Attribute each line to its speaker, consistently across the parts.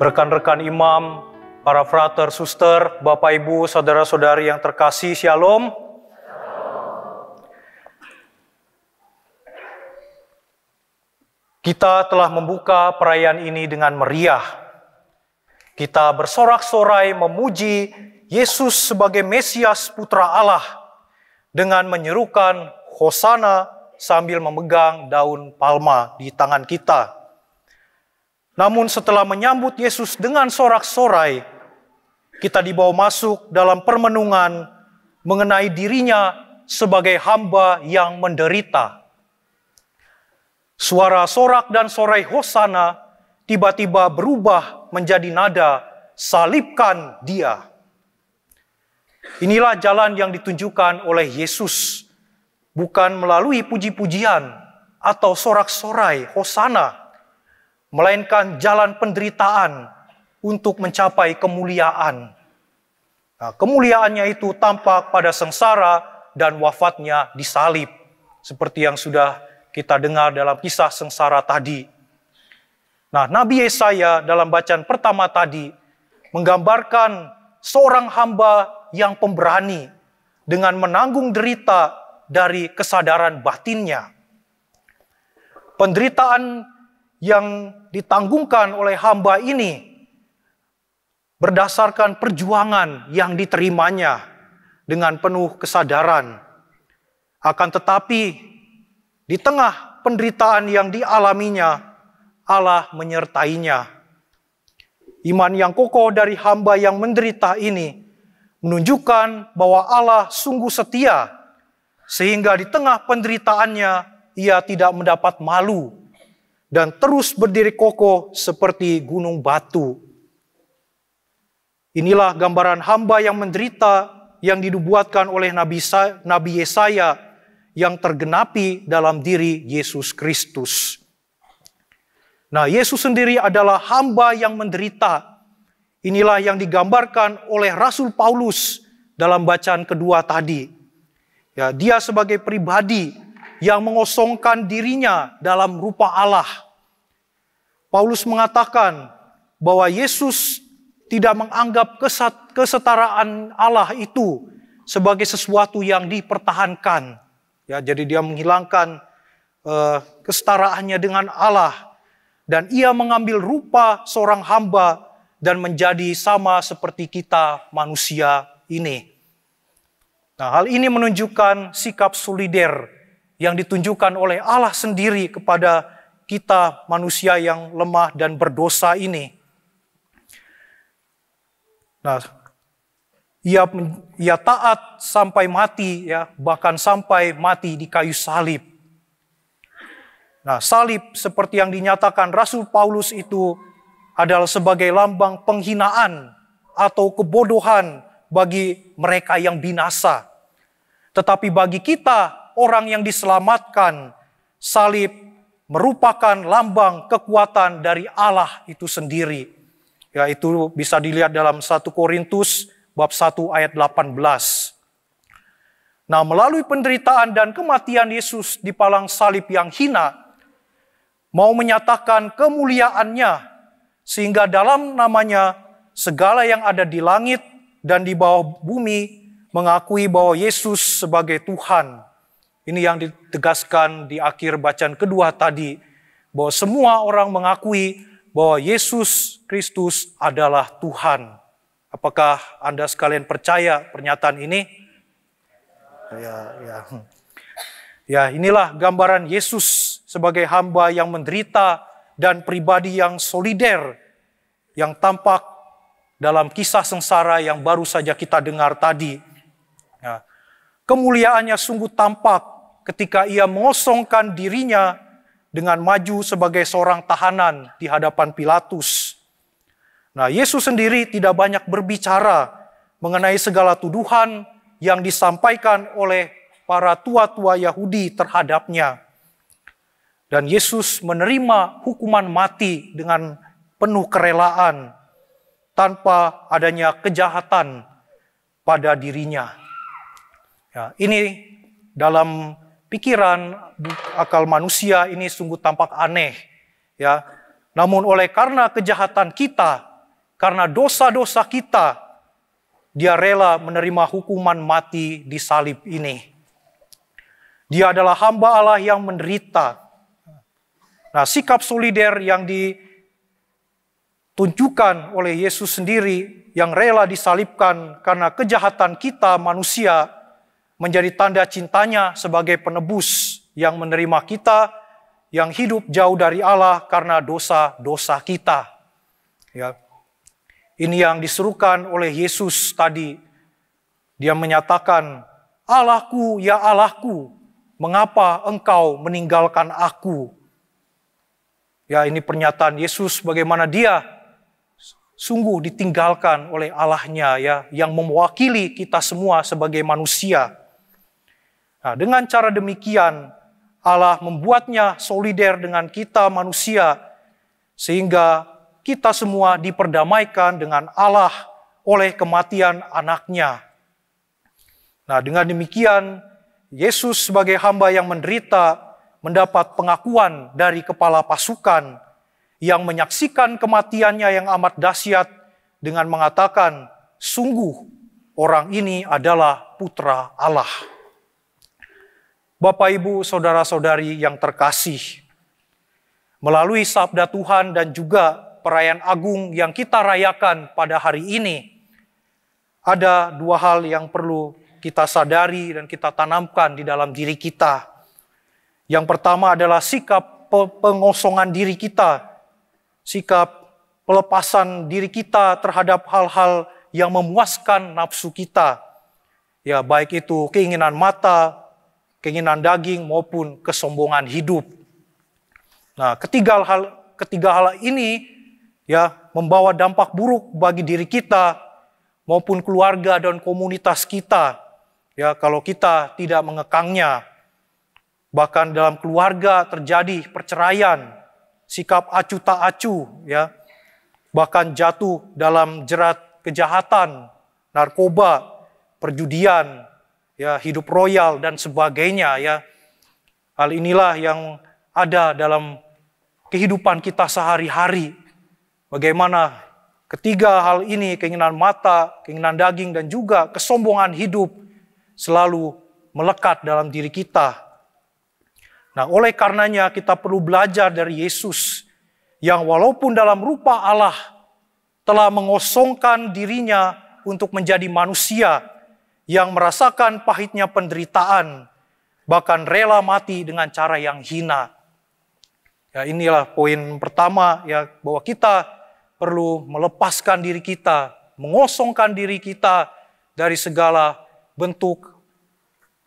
Speaker 1: rekan-rekan imam, para frater, suster, bapak ibu, saudara-saudari yang terkasih, shalom. Kita telah membuka perayaan ini dengan meriah. Kita bersorak-sorai memuji Yesus sebagai Mesias Putra Allah dengan menyerukan Hosana sambil memegang daun palma di tangan kita. Namun setelah menyambut Yesus dengan sorak-sorai, kita dibawa masuk dalam permenungan mengenai dirinya sebagai hamba yang menderita. Suara sorak dan sorai hosana tiba-tiba berubah menjadi nada salibkan dia. Inilah jalan yang ditunjukkan oleh Yesus, bukan melalui puji-pujian atau sorak-sorai hosana, melainkan jalan penderitaan untuk mencapai kemuliaan. Nah, kemuliaannya itu tampak pada sengsara dan wafatnya disalib, seperti yang sudah kita dengar dalam kisah sengsara tadi. Nah, Nabi Yesaya dalam bacaan pertama tadi menggambarkan seorang hamba yang pemberani dengan menanggung derita dari kesadaran batinnya. Penderitaan yang ditanggungkan oleh hamba ini berdasarkan perjuangan yang diterimanya dengan penuh kesadaran. Akan tetapi, di tengah penderitaan yang dialaminya, Allah menyertainya. Iman yang kokoh dari hamba yang menderita ini menunjukkan bahwa Allah sungguh setia, sehingga di tengah penderitaannya ia tidak mendapat malu dan terus berdiri kokoh seperti gunung batu. Inilah gambaran hamba yang menderita yang dibuatkan oleh Nabi, Nabi Yesaya yang tergenapi dalam diri Yesus Kristus. Nah, Yesus sendiri adalah hamba yang menderita. Inilah yang digambarkan oleh Rasul Paulus dalam bacaan kedua tadi. Ya, dia sebagai pribadi yang mengosongkan dirinya dalam rupa Allah. Paulus mengatakan bahwa Yesus tidak menganggap kesetaraan Allah itu sebagai sesuatu yang dipertahankan. Ya, jadi dia menghilangkan uh, kesetaraannya dengan Allah dan ia mengambil rupa seorang hamba dan menjadi sama seperti kita manusia ini. Nah, hal ini menunjukkan sikap solider yang ditunjukkan oleh Allah sendiri kepada kita manusia yang lemah dan berdosa ini. Nah, ia, ia taat sampai mati ya, bahkan sampai mati di kayu salib. Nah, salib seperti yang dinyatakan Rasul Paulus itu adalah sebagai lambang penghinaan atau kebodohan bagi mereka yang binasa. Tetapi bagi kita orang yang diselamatkan, salib merupakan lambang kekuatan dari Allah itu sendiri. Ya, itu bisa dilihat dalam 1 Korintus bab 1 ayat 18. Nah, melalui penderitaan dan kematian Yesus di palang salib yang hina, mau menyatakan kemuliaannya sehingga dalam namanya segala yang ada di langit dan di bawah bumi mengakui bahwa Yesus sebagai Tuhan ini yang ditegaskan di akhir bacaan kedua tadi, bahwa semua orang mengakui bahwa Yesus Kristus adalah Tuhan. Apakah Anda sekalian percaya pernyataan ini? Ya, ya. ya, inilah gambaran Yesus sebagai hamba yang menderita dan pribadi yang solider yang tampak dalam kisah sengsara yang baru saja kita dengar tadi. Nah, kemuliaannya sungguh tampak ketika ia mengosongkan dirinya dengan maju sebagai seorang tahanan di hadapan Pilatus. Nah, Yesus sendiri tidak banyak berbicara mengenai segala tuduhan yang disampaikan oleh para tua-tua Yahudi terhadapnya. Dan Yesus menerima hukuman mati dengan penuh kerelaan tanpa adanya kejahatan pada dirinya. Ya, ini dalam pikiran akal manusia ini sungguh tampak aneh. Ya, namun oleh karena kejahatan kita, karena dosa-dosa kita, dia rela menerima hukuman mati di salib ini. Dia adalah hamba Allah yang menderita. Nah, sikap solider yang ditunjukkan oleh Yesus sendiri yang rela disalibkan karena kejahatan kita manusia menjadi tanda cintanya sebagai penebus yang menerima kita yang hidup jauh dari Allah karena dosa-dosa kita. Ya. Ini yang diserukan oleh Yesus tadi. Dia menyatakan, "Allahku, ya Allahku, mengapa engkau meninggalkan aku?" Ya, ini pernyataan Yesus bagaimana dia sungguh ditinggalkan oleh Allahnya ya yang mewakili kita semua sebagai manusia. Nah, dengan cara demikian, Allah membuatnya solider dengan kita manusia, sehingga kita semua diperdamaikan dengan Allah oleh kematian anaknya. Nah, dengan demikian, Yesus sebagai hamba yang menderita mendapat pengakuan dari kepala pasukan yang menyaksikan kematiannya yang amat dahsyat dengan mengatakan, "Sungguh, orang ini adalah putra Allah." Bapak, Ibu, saudara-saudari yang terkasih, melalui sabda Tuhan dan juga perayaan agung yang kita rayakan pada hari ini, ada dua hal yang perlu kita sadari dan kita tanamkan di dalam diri kita. Yang pertama adalah sikap pengosongan diri kita, sikap pelepasan diri kita terhadap hal-hal yang memuaskan nafsu kita. Ya, baik itu keinginan mata, keinginan daging maupun kesombongan hidup. Nah, ketiga hal ketiga hal ini ya membawa dampak buruk bagi diri kita maupun keluarga dan komunitas kita. Ya, kalau kita tidak mengekangnya. Bahkan dalam keluarga terjadi perceraian, sikap acu tak acu, ya. Bahkan jatuh dalam jerat kejahatan, narkoba, perjudian, ya hidup royal dan sebagainya ya. Hal inilah yang ada dalam kehidupan kita sehari-hari. Bagaimana ketiga hal ini, keinginan mata, keinginan daging dan juga kesombongan hidup selalu melekat dalam diri kita. Nah, oleh karenanya kita perlu belajar dari Yesus yang walaupun dalam rupa Allah telah mengosongkan dirinya untuk menjadi manusia yang merasakan pahitnya penderitaan, bahkan rela mati dengan cara yang hina. Ya, inilah poin pertama ya bahwa kita perlu melepaskan diri kita, mengosongkan diri kita dari segala bentuk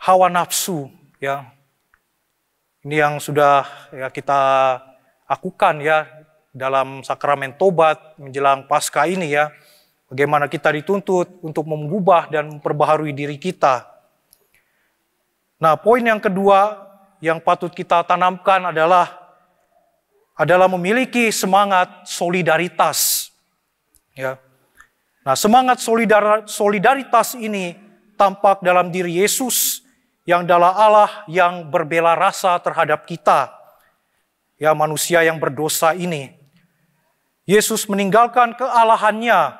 Speaker 1: hawa nafsu ya. Ini yang sudah ya kita lakukan ya dalam sakramen tobat menjelang pasca ini ya. Bagaimana kita dituntut untuk mengubah dan memperbaharui diri kita. Nah, poin yang kedua yang patut kita tanamkan adalah adalah memiliki semangat solidaritas. Ya. Nah, semangat solidar, solidaritas ini tampak dalam diri Yesus yang adalah Allah yang berbela rasa terhadap kita. Ya, manusia yang berdosa ini. Yesus meninggalkan kealahannya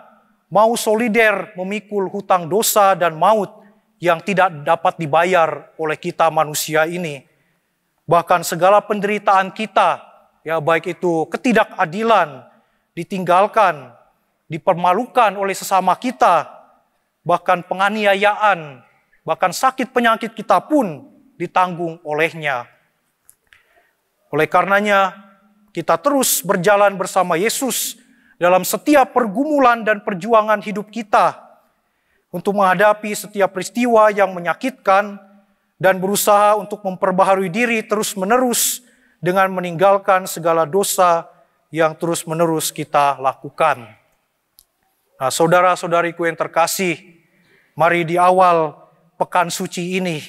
Speaker 1: mau solider memikul hutang dosa dan maut yang tidak dapat dibayar oleh kita manusia ini. Bahkan segala penderitaan kita, ya baik itu ketidakadilan, ditinggalkan, dipermalukan oleh sesama kita, bahkan penganiayaan, bahkan sakit penyakit kita pun ditanggung olehnya. Oleh karenanya, kita terus berjalan bersama Yesus dalam setiap pergumulan dan perjuangan hidup kita untuk menghadapi setiap peristiwa yang menyakitkan dan berusaha untuk memperbaharui diri terus-menerus dengan meninggalkan segala dosa yang terus-menerus kita lakukan. Nah, saudara-saudariku yang terkasih, mari di awal pekan suci ini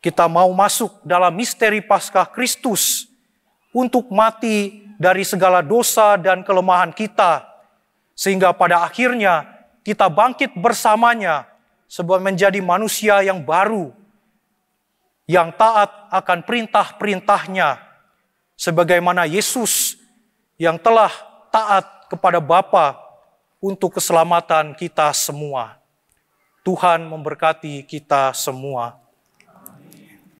Speaker 1: kita mau masuk dalam misteri Paskah Kristus untuk mati dari segala dosa dan kelemahan kita, sehingga pada akhirnya kita bangkit bersamanya sebuah menjadi manusia yang baru, yang taat akan perintah-perintahnya, sebagaimana Yesus yang telah taat kepada Bapa untuk keselamatan kita semua. Tuhan memberkati kita semua.